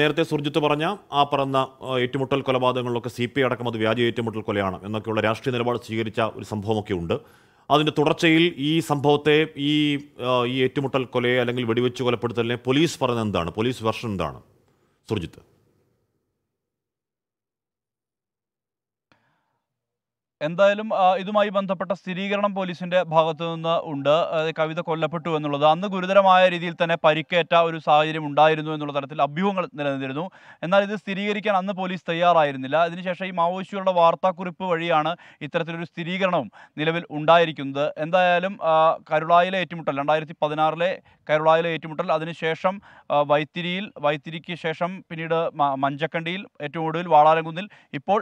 നേരത്തെ സുർജിത്ത് പറഞ്ഞ ആ പറഞ്ഞ ഏറ്റുമുട്ടൽ കൊലപാതകങ്ങളിലൊക്കെ സി പി അടക്കം അത് വ്യാജ ഏറ്റുമുട്ടൽ കൊലയാണ് എന്നൊക്കെയുള്ള രാഷ്ട്രീയ നിലപാട് സ്വീകരിച്ച ഒരു സംഭവമൊക്കെ ഉണ്ട് അതിൻ്റെ തുടർച്ചയിൽ ഈ സംഭവത്തെ ഈ ഈ ഏറ്റുമുട്ടൽ കൊലയെ അല്ലെങ്കിൽ വെടിവെച്ച് കൊലപ്പെടുത്തലിനെ പോലീസ് പറഞ്ഞ എന്താണ് പോലീസ് വെർഷൻ എന്താണ് സുർജിത്ത് എന്തായാലും ഇതുമായി ബന്ധപ്പെട്ട സ്ഥിരീകരണം പോലീസിന്റെ ഭാഗത്തു നിന്ന് ഉണ്ട് കവിത കൊല്ലപ്പെട്ടു എന്നുള്ളത് അന്ന് ഗുരുതരമായ രീതിയിൽ തന്നെ പരിക്കേറ്റ ഒരു സാഹചര്യം ഉണ്ടായിരുന്നു എന്നുള്ള തരത്തിൽ അഭ്യൂഹങ്ങൾ നിലനിന്നിരുന്നു എന്നാൽ ഇത് സ്ഥിരീകരിക്കാൻ അന്ന് പോലീസ് തയ്യാറായിരുന്നില്ല അതിനുശേഷം ഈ മാവോയിസ്റ്റുകളുടെ വാർത്താക്കുറിപ്പ് വഴിയാണ് ഇത്തരത്തിലൊരു സ്ഥിരീകരണവും നിലവിൽ ഉണ്ടായിരിക്കുന്നത് എന്തായാലും കരുളായിലെ ഏറ്റുമുട്ടൽ രണ്ടായിരത്തി പതിനാറിലെ കരുളായിലെ ഏറ്റുമുട്ടൽ അതിനുശേഷം വൈത്തിരിയിൽ വൈത്തിരിക്ക് ശേഷം പിന്നീട് മഞ്ചക്കണ്ടിയിൽ ഏറ്റവും ഒടുവിൽ വാളാരംകുന്നിൽ ഇപ്പോൾ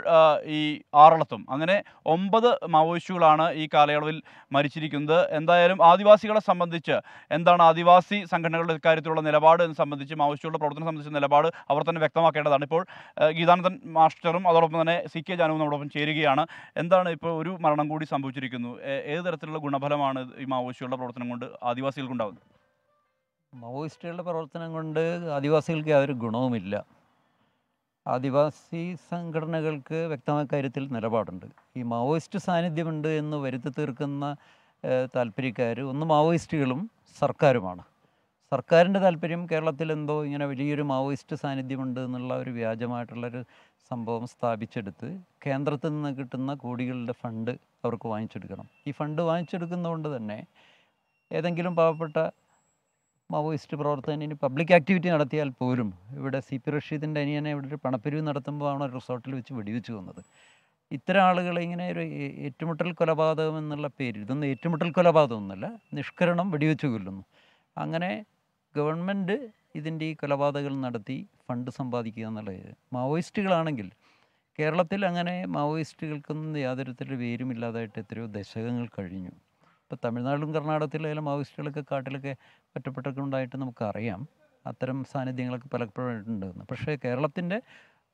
ഈ ആറളത്തും അങ്ങനെ ഒമ്പത് മാവോയിസ്റ്റുകളാണ് ഈ കാലയളവിൽ മരിച്ചിരിക്കുന്നത് എന്തായാലും ആദിവാസികളെ സംബന്ധിച്ച് എന്താണ് ആദിവാസി സംഘടനകളുടെ കാര്യത്തിലുള്ള നിലപാട് എന്ന് സംബന്ധിച്ച് മാവോയിസ്റ്റുകളുടെ പ്രവർത്തനം സംബന്ധിച്ച നിലപാട് അവർ തന്നെ വ്യക്തമാക്കേണ്ടതാണ് ഇപ്പോൾ ഗീതാനന്ദൻ മാസ്റ്ററും അതോടൊപ്പം തന്നെ സി കെ ജാനുവും നമ്മോടൊപ്പം ചേരുകയാണ് എന്താണ് ഇപ്പോൾ ഒരു മരണം കൂടി സംഭവിച്ചിരിക്കുന്നു ഏത് തരത്തിലുള്ള ഗുണഫലമാണ് ഈ മാവോയിസ്റ്റുകളുടെ പ്രവർത്തനം കൊണ്ട് ആദിവാസികൾക്കുണ്ടാകുന്നത് മാവോയിസ്റ്റുകളുടെ പ്രവർത്തനം കൊണ്ട് ആദിവാസികൾക്ക് യാതൊരു ഗുണവുമില്ല ആദിവാസി സംഘടനകൾക്ക് വ്യക്തമായ കാര്യത്തിൽ നിലപാടുണ്ട് ഈ മാവോയിസ്റ്റ് സാന്നിധ്യമുണ്ട് എന്ന് വരുത്തി തീർക്കുന്ന താല്പര്യക്കാർ ഒന്ന് മാവോയിസ്റ്റുകളും സർക്കാരുമാണ് സർക്കാരിൻ്റെ താല്പര്യം കേരളത്തിൽ എന്തോ ഇങ്ങനെ വലിയൊരു മാവോയിസ്റ്റ് സാന്നിധ്യമുണ്ട് എന്നുള്ള ഒരു വ്യാജമായിട്ടുള്ളൊരു സംഭവം സ്ഥാപിച്ചെടുത്ത് കേന്ദ്രത്തിൽ നിന്ന് കിട്ടുന്ന കോടികളുടെ ഫണ്ട് അവർക്ക് വാങ്ങിച്ചെടുക്കണം ഈ ഫണ്ട് വാങ്ങിച്ചെടുക്കുന്നതുകൊണ്ട് തന്നെ ഏതെങ്കിലും പാവപ്പെട്ട മാവോയിസ്റ്റ് പ്രവർത്തകൻ ഇനി പബ്ലിക് ആക്ടിവിറ്റി നടത്തിയാൽ പോലും ഇവിടെ സി പി റഷീദിൻ്റെ അനിയനെ ഇവിടെ ഒരു പണപ്പിരിവ് നടത്തുമ്പോഴാണ് റിസോർട്ടിൽ വെച്ച് വെടിവെച്ച് വന്നത് ഇത്തരം ആളുകളെ ഇങ്ങനെ ഒരു ഏറ്റുമുട്ടൽ കൊലപാതകം എന്നുള്ള പേരിൽ ഇതൊന്നും ഏറ്റുമുട്ടൽ ഒന്നുമല്ല നിഷ്കരണം വെടിവെച്ച് കൊല്ലുന്നു അങ്ങനെ ഗവൺമെൻറ് ഇതിൻ്റെ ഈ കൊലപാതകങ്ങൾ നടത്തി ഫണ്ട് സമ്പാദിക്കുക എന്നുള്ളത് മാവോയിസ്റ്റുകളാണെങ്കിൽ കേരളത്തിൽ അങ്ങനെ മാവോയിസ്റ്റുകൾക്കൊന്നും യാതൊരു തരത്തിലും വേരുമില്ലാതായിട്ട് എത്രയോ ദശകങ്ങൾ കഴിഞ്ഞു ഇപ്പോൾ തമിഴ്നാട്ടിലും കർണാടകത്തിലായാലും മാവോയിസ്റ്റുകളൊക്കെ കാട്ടിലൊക്കെ ഒറ്റപ്പെട്ടൊക്കെ ഉണ്ടായിട്ട് നമുക്കറിയാം അത്തരം സാന്നിധ്യങ്ങളൊക്കെ പലപ്പോഴും ഉണ്ടെന്ന് പക്ഷേ കേരളത്തിൻ്റെ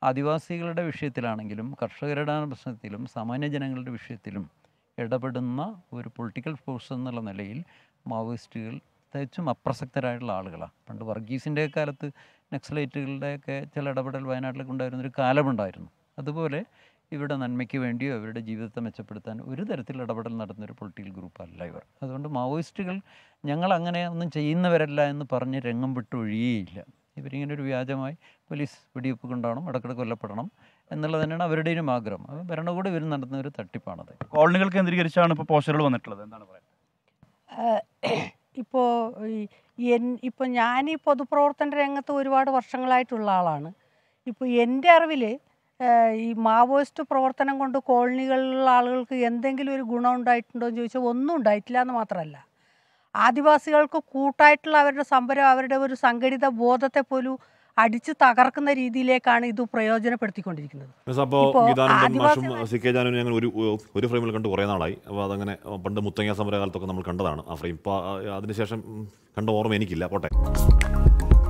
ആദിവാസികളുടെ വിഷയത്തിലാണെങ്കിലും കർഷകരുടെ പ്രശ്നത്തിലും സാമാന്യ ജനങ്ങളുടെ വിഷയത്തിലും ഇടപെടുന്ന ഒരു പൊളിറ്റിക്കൽ ഫോഴ്സ് എന്നുള്ള നിലയിൽ മാവോയിസ്റ്റുകൾ തികച്ചും അപ്രസക്തരായിട്ടുള്ള ആളുകളാണ് പണ്ട് വർഗീസിൻ്റെ കാലത്ത് നക്സലൈറ്റുകളുടെയൊക്കെ ചില ഇടപെടൽ വയനാട്ടിലൊക്കെ ഉണ്ടായിരുന്നൊരു കാലമുണ്ടായിരുന്നു അതുപോലെ ഇവരുടെ നന്മയ്ക്ക് വേണ്ടിയോ ഇവരുടെ ജീവിതത്തെ മെച്ചപ്പെടുത്താൻ ഒരു തരത്തിൽ ഇടപെടൽ നടന്നൊരു പൊളിറ്റിക്കൽ ഗ്രൂപ്പല്ല ഇവർ അതുകൊണ്ട് മാവോയിസ്റ്റുകൾ ഞങ്ങൾ അങ്ങനെ ഒന്നും ചെയ്യുന്നവരല്ല എന്ന് പറഞ്ഞ് രംഗം വിട്ടൊഴിയേയില്ല ഇവരിങ്ങനെ ഒരു വ്യാജമായി പോലീസ് വെടിവെപ്പ് കൊണ്ടാവണം ഇടക്കിടെ കൊല്ലപ്പെടണം എന്നുള്ളത് തന്നെയാണ് അവരുടെയും ആഗ്രഹം അപ്പോൾ ഭരണകൂടം ഇവർ നടത്തുന്ന ഒരു തട്ടിപ്പാണത് കോളനികൾ കേന്ദ്രീകരിച്ചാണ് ഇപ്പോൾ പോസ്റ്ററുകൾ വന്നിട്ടുള്ളത് എന്താണ് പറയുന്നത് ഇപ്പോൾ ഇപ്പോൾ ഞാൻ ഈ പൊതുപ്രവർത്തന രംഗത്ത് ഒരുപാട് വർഷങ്ങളായിട്ടുള്ള ആളാണ് ഇപ്പോൾ എൻ്റെ അറിവിൽ ഈ മാവോയിസ്റ്റ് പ്രവർത്തനം കൊണ്ട് കോളനികളിലുള്ള ആളുകൾക്ക് എന്തെങ്കിലും ഒരു ഗുണം ഉണ്ടായിട്ടുണ്ടോ എന്ന് ചോദിച്ചാൽ ഒന്നും ഉണ്ടായിട്ടില്ല എന്ന് മാത്രമല്ല ആദിവാസികൾക്ക് കൂട്ടായിട്ടുള്ള അവരുടെ സംഭരം അവരുടെ ഒരു സംഘടിത ബോധത്തെ പോലും അടിച്ച് തകർക്കുന്ന രീതിയിലേക്കാണ് ഇത് പ്രയോജനപ്പെടുത്തിക്കൊണ്ടിരിക്കുന്നത് ഞങ്ങൾ ഒരു ഒരു ഫ്രെയിമിൽ കുറേ നാളായി അപ്പോൾ അതങ്ങനെ പണ്ട് മുത്തങ്ങ സമരകാലത്തൊക്കെ നമ്മൾ കണ്ടതാണ് ആ ഫ്രെയിം ഇപ്പോൾ അതിനുശേഷം കണ്ട ഓർമ്മ എനിക്കില്ല പോട്ടെ